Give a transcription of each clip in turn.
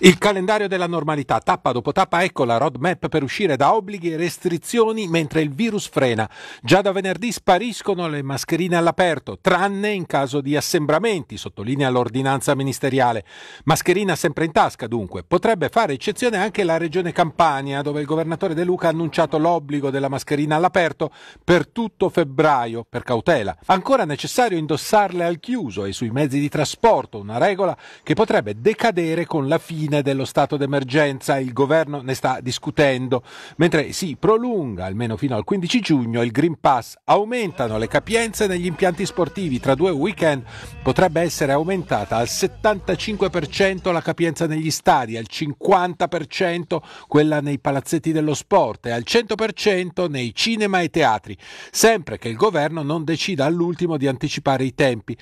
Il calendario della normalità, tappa dopo tappa, ecco la roadmap per uscire da obblighi e restrizioni mentre il virus frena. Già da venerdì spariscono le mascherine all'aperto, tranne in caso di assembramenti, sottolinea l'ordinanza ministeriale. Mascherina sempre in tasca dunque. Potrebbe fare eccezione anche la regione Campania, dove il governatore De Luca ha annunciato l'obbligo della mascherina all'aperto per tutto febbraio, per cautela. Ancora necessario indossarle al chiuso e sui mezzi di trasporto, una regola che potrebbe decadere con la fine fine dello stato d'emergenza, il governo ne sta discutendo, mentre si prolunga almeno fino al 15 giugno il Green Pass, aumentano le capienze negli impianti sportivi, tra due weekend potrebbe essere aumentata al 75% la capienza negli stadi, al 50% quella nei palazzetti dello sport e al 100% nei cinema e teatri, sempre che il governo non decida all'ultimo di anticipare i tempi.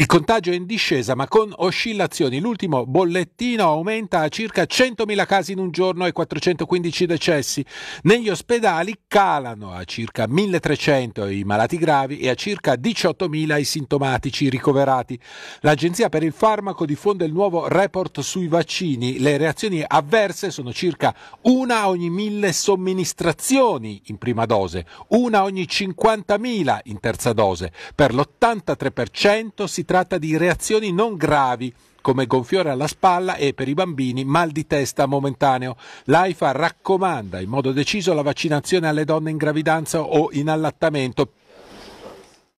Il contagio è in discesa ma con oscillazioni. L'ultimo bollettino aumenta a circa 100.000 casi in un giorno e 415 decessi. Negli ospedali calano a circa 1.300 i malati gravi e a circa 18.000 i sintomatici ricoverati. L'Agenzia per il farmaco diffonde il nuovo report sui vaccini. Le reazioni avverse sono circa una ogni mille somministrazioni in prima dose, una ogni 50.000 in terza dose. Per l'83% si tratta di reazioni non gravi come gonfiore alla spalla e per i bambini mal di testa momentaneo. L'AIFA raccomanda in modo deciso la vaccinazione alle donne in gravidanza o in allattamento